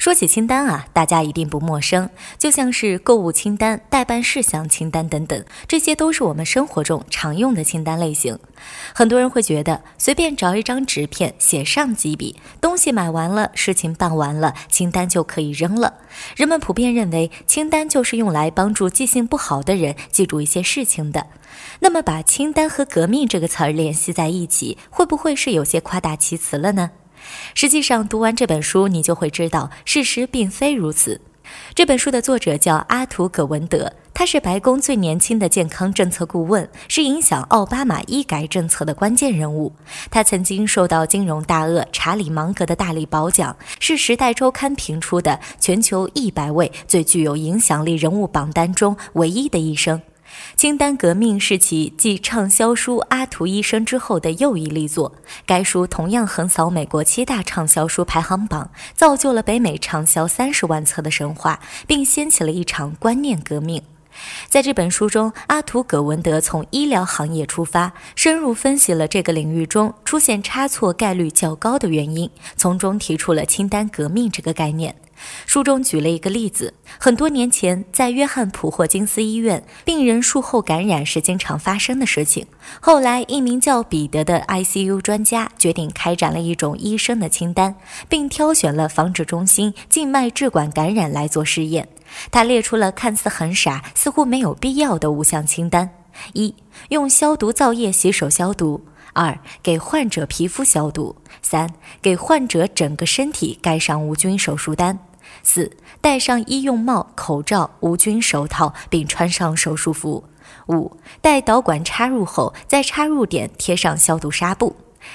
说起清单啊，大家一定不陌生，就像是购物清单、代办事项清单等等，这些都是我们生活中常用的清单类型。很多人会觉得，随便找一张纸片写上几笔，东西买完了，事情办完了，清单就可以扔了。人们普遍认为，清单就是用来帮助记性不好的人记住一些事情的。那么，把清单和革命这个词儿联系在一起，会不会是有些夸大其词了呢？实际上，读完这本书，你就会知道事实并非如此。这本书的作者叫阿图·葛文德，他是白宫最年轻的健康政策顾问，是影响奥巴马医改政策的关键人物。他曾经受到金融大鳄查理·芒格的大力褒奖，是《时代周刊》评出的全球一百位最具有影响力人物榜单中唯一的医生。《清单革命》是其继畅销书《阿图医生》之后的又一力作。该书同样横扫美国七大畅销书排行榜，造就了北美畅销三十万册的神话，并掀起了一场观念革命。在这本书中，阿图·葛文德从医疗行业出发，深入分析了这个领域中出现差错概率较高的原因，从中提出了“清单革命”这个概念。书中举了一个例子：很多年前，在约翰·普霍金斯医院，病人术后感染是经常发生的事情。后来，一名叫彼得的 ICU 专家决定开展了一种医生的清单，并挑选了防止中心静脉置管感染来做试验。他列出了看似很傻、似乎没有必要的五项清单：一、用消毒皂液洗手消毒；二、给患者皮肤消毒；三、给患者整个身体盖上无菌手术单；四、戴上医用帽、口罩、无菌手套，并穿上手术服；五、待导管插入后，在插入点贴上消毒纱布。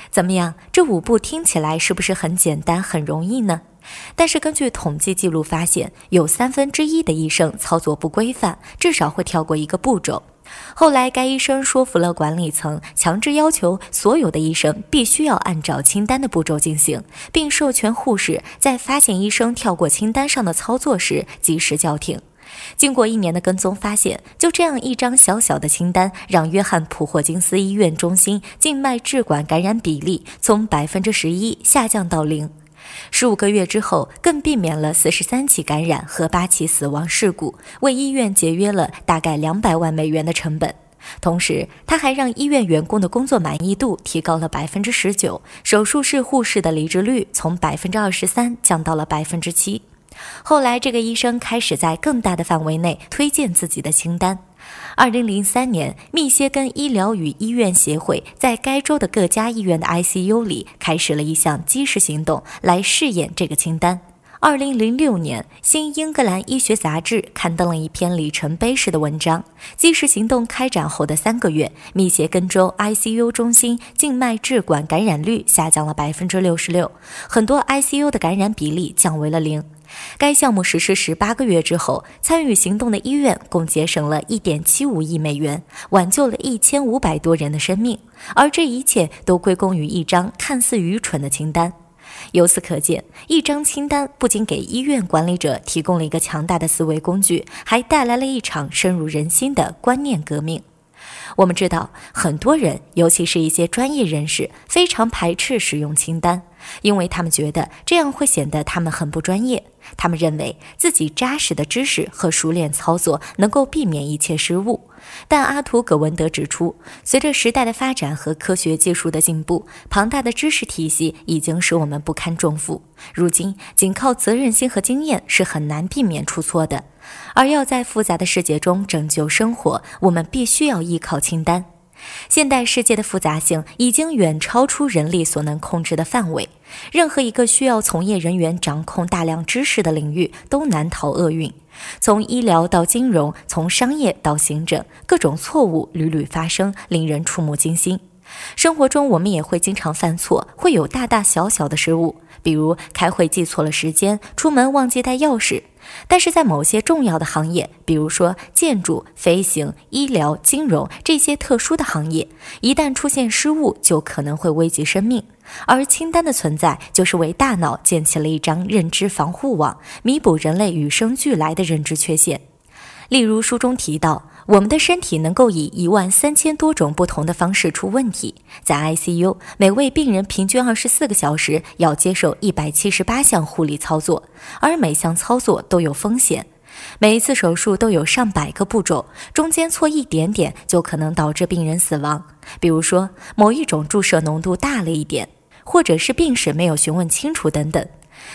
怎么样？这五步听起来是不是很简单、很容易呢？但是根据统计记录发现，有三分之一的医生操作不规范，至少会跳过一个步骤。后来，该医生说服了管理层，强制要求所有的医生必须要按照清单的步骤进行，并授权护士在发现医生跳过清单上的操作时及时叫停。经过一年的跟踪，发现就这样一张小小的清单，让约翰普霍金斯医院中心静脉置管感染比例从百分之十一下降到零。十五个月之后，更避免了四十三起感染和八起死亡事故，为医院节约了大概两百万美元的成本。同时，他还让医院员工的工作满意度提高了百分之十九，手术室护士的离职率从百分之二十三降到了百分之七。后来，这个医生开始在更大的范围内推荐自己的清单。二零零三年，密歇根医疗与医院协会在该州的各家医院的 ICU 里开始了一项基石行动，来试验这个清单。二零零六年，《新英格兰医学杂志》刊登了一篇里程碑式的文章。基石行动开展后的三个月，密歇根州 ICU 中心静脉置管感染率下降了百分之六十六，很多 ICU 的感染比例降为了零。该项目实施十八个月之后，参与行动的医院共节省了一点七五亿美元，挽救了一千五百多人的生命，而这一切都归功于一张看似愚蠢的清单。由此可见，一张清单不仅给医院管理者提供了一个强大的思维工具，还带来了一场深入人心的观念革命。我们知道，很多人，尤其是一些专业人士，非常排斥使用清单，因为他们觉得这样会显得他们很不专业。他们认为自己扎实的知识和熟练操作能够避免一切失误。但阿图·葛文德指出，随着时代的发展和科学技术的进步，庞大的知识体系已经使我们不堪重负。如今，仅靠责任心和经验是很难避免出错的。而要在复杂的世界中拯救生活，我们必须要依靠清单。现代世界的复杂性已经远超出人力所能控制的范围。任何一个需要从业人员掌控大量知识的领域，都难逃厄运。从医疗到金融，从商业到行政，各种错误屡屡发生，令人触目惊心。生活中，我们也会经常犯错，会有大大小小的失误，比如开会记错了时间，出门忘记带钥匙。但是在某些重要的行业，比如说建筑、飞行、医疗、金融这些特殊的行业，一旦出现失误，就可能会危及生命。而清单的存在，就是为大脑建起了一张认知防护网，弥补人类与生俱来的认知缺陷。例如书中提到。我们的身体能够以一万三千多种不同的方式出问题。在 ICU，每位病人平均二十四个小时要接受一百七十八项护理操作，而每项操作都有风险。每一次手术都有上百个步骤，中间错一点点就可能导致病人死亡。比如说，某一种注射浓度大了一点，或者是病史没有询问清楚等等。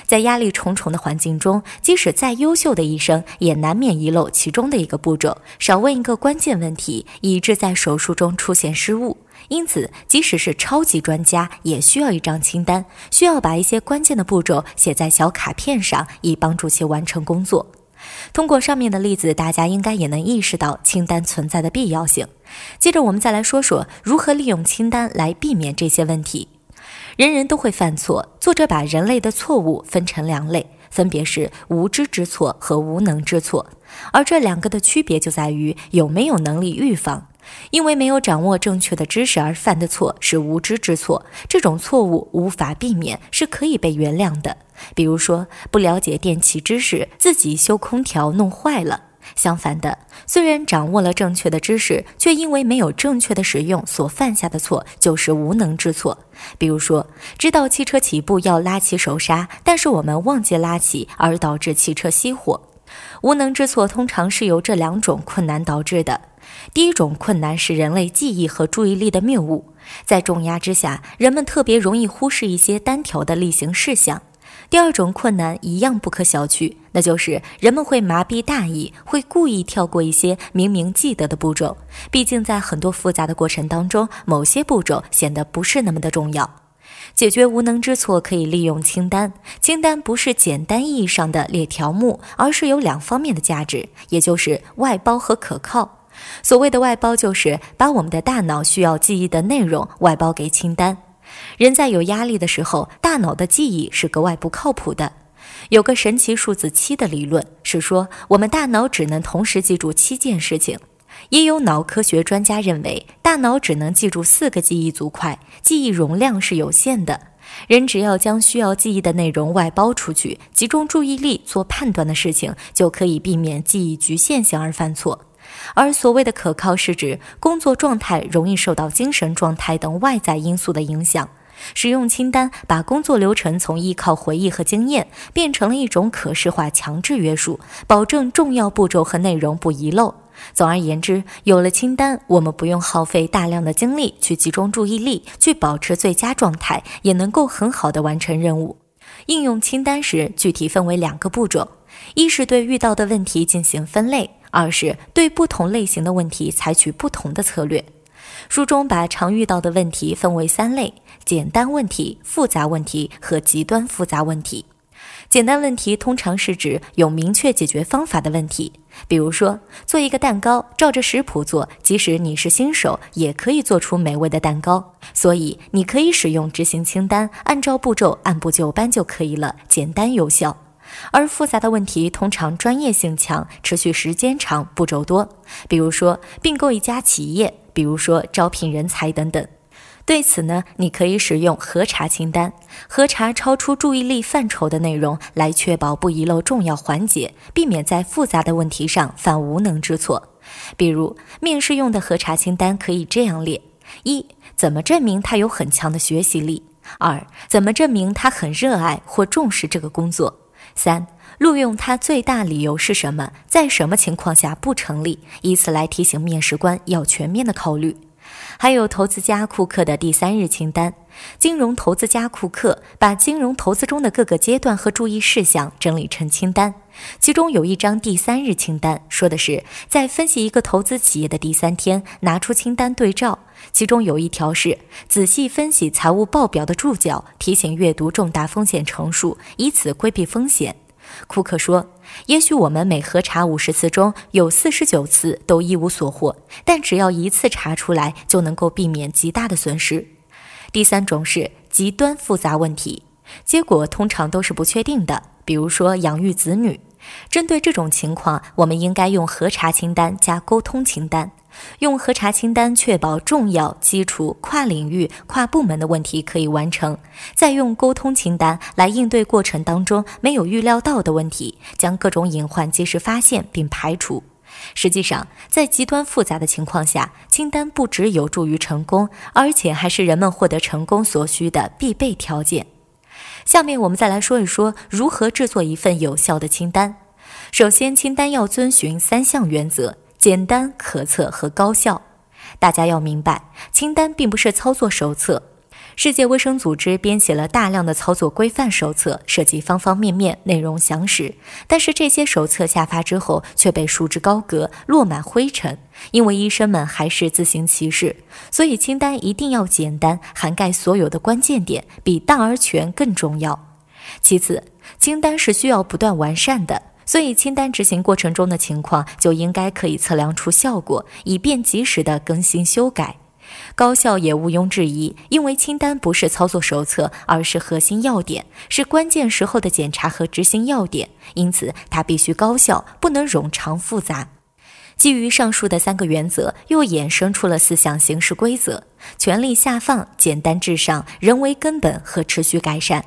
在压力重重的环境中，即使再优秀的医生，也难免遗漏其中的一个步骤，少问一个关键问题，以致在手术中出现失误。因此，即使是超级专家，也需要一张清单，需要把一些关键的步骤写在小卡片上，以帮助其完成工作。通过上面的例子，大家应该也能意识到清单存在的必要性。接着，我们再来说说如何利用清单来避免这些问题。人人都会犯错。作者把人类的错误分成两类，分别是无知之错和无能之错。而这两个的区别就在于有没有能力预防。因为没有掌握正确的知识而犯的错是无知之错，这种错误无法避免，是可以被原谅的。比如说，不了解电器知识，自己修空调弄坏了。相反的，虽然掌握了正确的知识，却因为没有正确的使用，所犯下的错就是无能之错。比如说，知道汽车起步要拉起手刹，但是我们忘记拉起，而导致汽车熄火。无能之错通常是由这两种困难导致的。第一种困难是人类记忆和注意力的谬误，在重压之下，人们特别容易忽视一些单条的例行事项。第二种困难一样不可小觑，那就是人们会麻痹大意，会故意跳过一些明明记得的步骤。毕竟在很多复杂的过程当中，某些步骤显得不是那么的重要。解决无能之错可以利用清单。清单不是简单意义上的列条目，而是有两方面的价值，也就是外包和可靠。所谓的外包，就是把我们的大脑需要记忆的内容外包给清单。人在有压力的时候，大脑的记忆是格外不靠谱的。有个神奇数字七的理论是说，我们大脑只能同时记住七件事情。也有脑科学专家认为，大脑只能记住四个记忆组块，记忆容量是有限的。人只要将需要记忆的内容外包出去，集中注意力做判断的事情，就可以避免记忆局限性而犯错。而所谓的可靠，是指工作状态容易受到精神状态等外在因素的影响。使用清单，把工作流程从依靠回忆和经验，变成了一种可视化强制约束，保证重要步骤和内容不遗漏。总而言之，有了清单，我们不用耗费大量的精力去集中注意力，去保持最佳状态，也能够很好的完成任务。应用清单时，具体分为两个步骤。一是对遇到的问题进行分类，二是对不同类型的问题采取不同的策略。书中把常遇到的问题分为三类：简单问题、复杂问题和极端复杂问题。简单问题通常是指有明确解决方法的问题，比如说做一个蛋糕，照着食谱做，即使你是新手也可以做出美味的蛋糕。所以你可以使用执行清单，按照步骤按部就班就可以了，简单有效。而复杂的问题通常专业性强、持续时间长、步骤多。比如说并购一家企业，比如说招聘人才等等。对此呢，你可以使用核查清单，核查超出注意力范畴的内容，来确保不遗漏重要环节，避免在复杂的问题上犯无能之错。比如面试用的核查清单可以这样列：一、怎么证明他有很强的学习力？二、怎么证明他很热爱或重视这个工作？三，录用他最大理由是什么？在什么情况下不成立？以此来提醒面试官要全面的考虑。还有投资家库克的第三日清单。金融投资家库克把金融投资中的各个阶段和注意事项整理成清单，其中有一张第三日清单，说的是在分析一个投资企业的第三天，拿出清单对照。其中有一条是仔细分析财务报表的注脚，提醒阅读重大风险陈述，以此规避风险。库克说。也许我们每核查五十次中，有四十九次都一无所获，但只要一次查出来，就能够避免极大的损失。第三种是极端复杂问题，结果通常都是不确定的，比如说养育子女。针对这种情况，我们应该用核查清单加沟通清单。用核查清单确保重要、基础、跨领域、跨部门的问题可以完成，再用沟通清单来应对过程当中没有预料到的问题，将各种隐患及时发现并排除。实际上，在极端复杂的情况下，清单不只有助于成功，而且还是人们获得成功所需的必备条件。下面我们再来说一说如何制作一份有效的清单。首先，清单要遵循三项原则。简单、可测和高效，大家要明白，清单并不是操作手册。世界卫生组织编写了大量的操作规范手册，涉及方方面面，内容详实。但是这些手册下发之后，却被束之高阁，落满灰尘，因为医生们还是自行其是。所以清单一定要简单，涵盖所有的关键点，比大而全更重要。其次，清单是需要不断完善的。所以，清单执行过程中的情况就应该可以测量出效果，以便及时的更新修改。高效也毋庸置疑，因为清单不是操作手册，而是核心要点，是关键时候的检查和执行要点，因此它必须高效，不能冗长复杂。基于上述的三个原则，又衍生出了四项行事规则：权力下放、简单至上、人为根本和持续改善。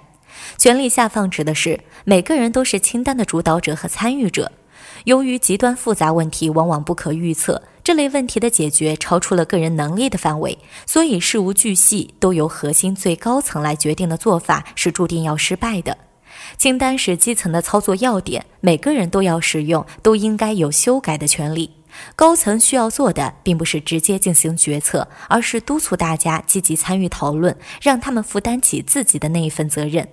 权力下放指的是每个人都是清单的主导者和参与者。由于极端复杂问题往往不可预测，这类问题的解决超出了个人能力的范围，所以事无巨细都由核心最高层来决定的做法是注定要失败的。清单是基层的操作要点，每个人都要使用，都应该有修改的权利。高层需要做的并不是直接进行决策，而是督促大家积极参与讨论，让他们负担起自己的那一份责任。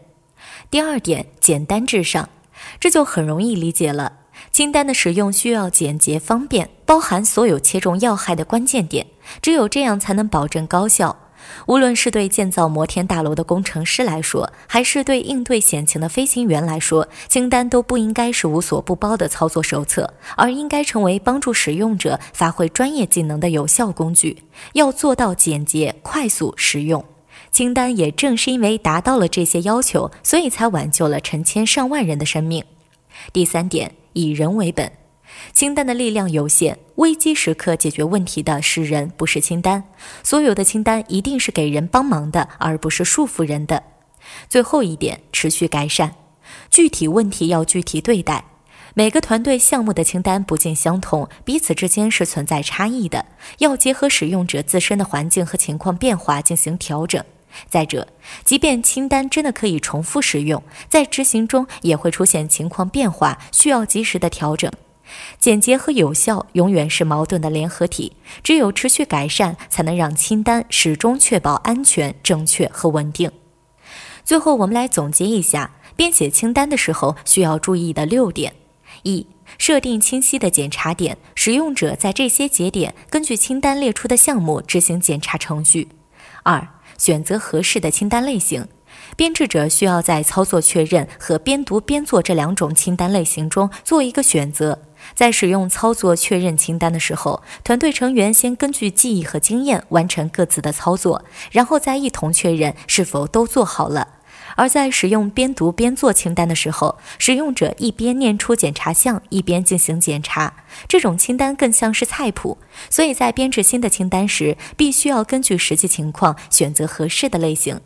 第二点，简单至上，这就很容易理解了。清单的使用需要简洁方便，包含所有切中要害的关键点，只有这样才能保证高效。无论是对建造摩天大楼的工程师来说，还是对应对险情的飞行员来说，清单都不应该是无所不包的操作手册，而应该成为帮助使用者发挥专业技能的有效工具。要做到简洁、快速、实用。清单也正是因为达到了这些要求，所以才挽救了成千上万人的生命。第三点，以人为本。清单的力量有限，危机时刻解决问题的是人，不是清单。所有的清单一定是给人帮忙的，而不是束缚人的。最后一点，持续改善。具体问题要具体对待。每个团队项目的清单不尽相同，彼此之间是存在差异的，要结合使用者自身的环境和情况变化进行调整。再者，即便清单真的可以重复使用，在执行中也会出现情况变化，需要及时的调整。简洁和有效永远是矛盾的联合体，只有持续改善，才能让清单始终确保安全、正确和稳定。最后，我们来总结一下编写清单的时候需要注意的六点：一、设定清晰的检查点，使用者在这些节点根据清单列出的项目执行检查程序；二、选择合适的清单类型，编制者需要在操作确认和边读边做这两种清单类型中做一个选择。在使用操作确认清单的时候，团队成员先根据记忆和经验完成各自的操作，然后再一同确认是否都做好了。而在使用边读边做清单的时候，使用者一边念出检查项，一边进行检查。这种清单更像是菜谱，所以在编制新的清单时，必须要根据实际情况选择合适的类型。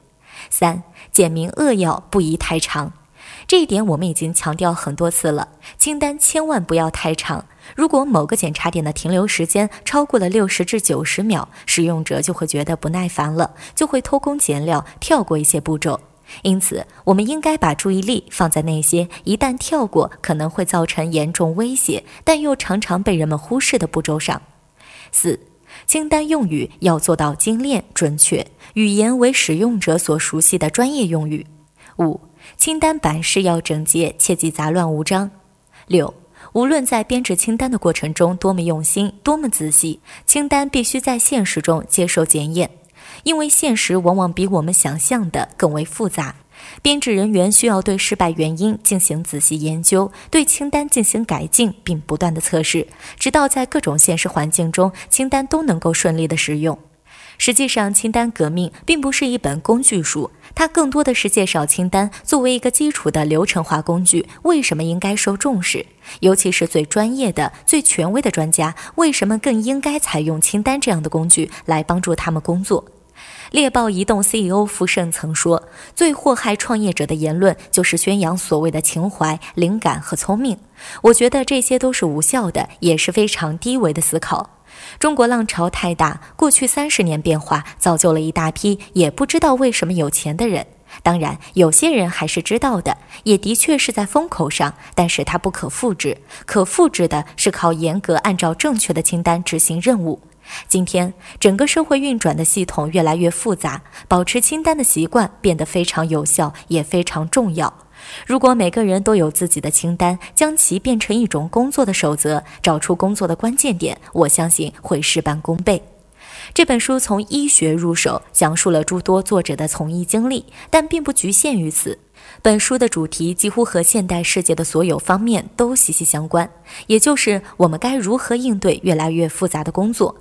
三、简明扼要，不宜太长。这一点我们已经强调很多次了，清单千万不要太长。如果某个检查点的停留时间超过了六十至九十秒，使用者就会觉得不耐烦了，就会偷工减料，跳过一些步骤。因此，我们应该把注意力放在那些一旦跳过可能会造成严重威胁，但又常常被人们忽视的步骤上。四、清单用语要做到精炼准确，语言为使用者所熟悉的专业用语。五、清单版式要整洁，切忌杂乱无章。六、无论在编制清单的过程中多么用心、多么仔细，清单必须在现实中接受检验。因为现实往往比我们想象的更为复杂，编制人员需要对失败原因进行仔细研究，对清单进行改进，并不断的测试，直到在各种现实环境中清单都能够顺利的使用。实际上，清单革命并不是一本工具书，它更多的是介绍清单作为一个基础的流程化工具为什么应该受重视，尤其是最专业的、最权威的专家为什么更应该采用清单这样的工具来帮助他们工作。猎豹移动 CEO 傅盛曾说：“最祸害创业者的言论就是宣扬所谓的情怀、灵感和聪明。我觉得这些都是无效的，也是非常低维的思考。中国浪潮太大，过去三十年变化，造就了一大批也不知道为什么有钱的人。当然，有些人还是知道的，也的确是在风口上，但是它不可复制。可复制的是靠严格按照正确的清单执行任务。”今天，整个社会运转的系统越来越复杂，保持清单的习惯变得非常有效，也非常重要。如果每个人都有自己的清单，将其变成一种工作的守则，找出工作的关键点，我相信会事半功倍。这本书从医学入手，讲述了诸多作者的从医经历，但并不局限于此。本书的主题几乎和现代世界的所有方面都息息相关，也就是我们该如何应对越来越复杂的工作。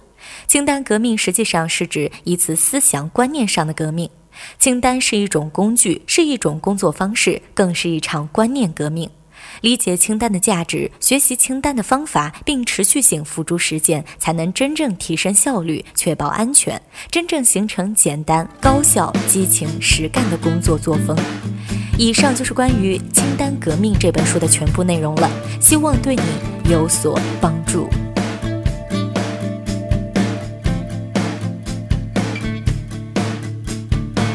清单革命实际上是指一次思想观念上的革命。清单是一种工具，是一种工作方式，更是一场观念革命。理解清单的价值，学习清单的方法，并持续性付诸实践，才能真正提升效率，确保安全，真正形成简单、高效、激情、实干的工作作风。以上就是关于《清单革命》这本书的全部内容了，希望对你有所帮助。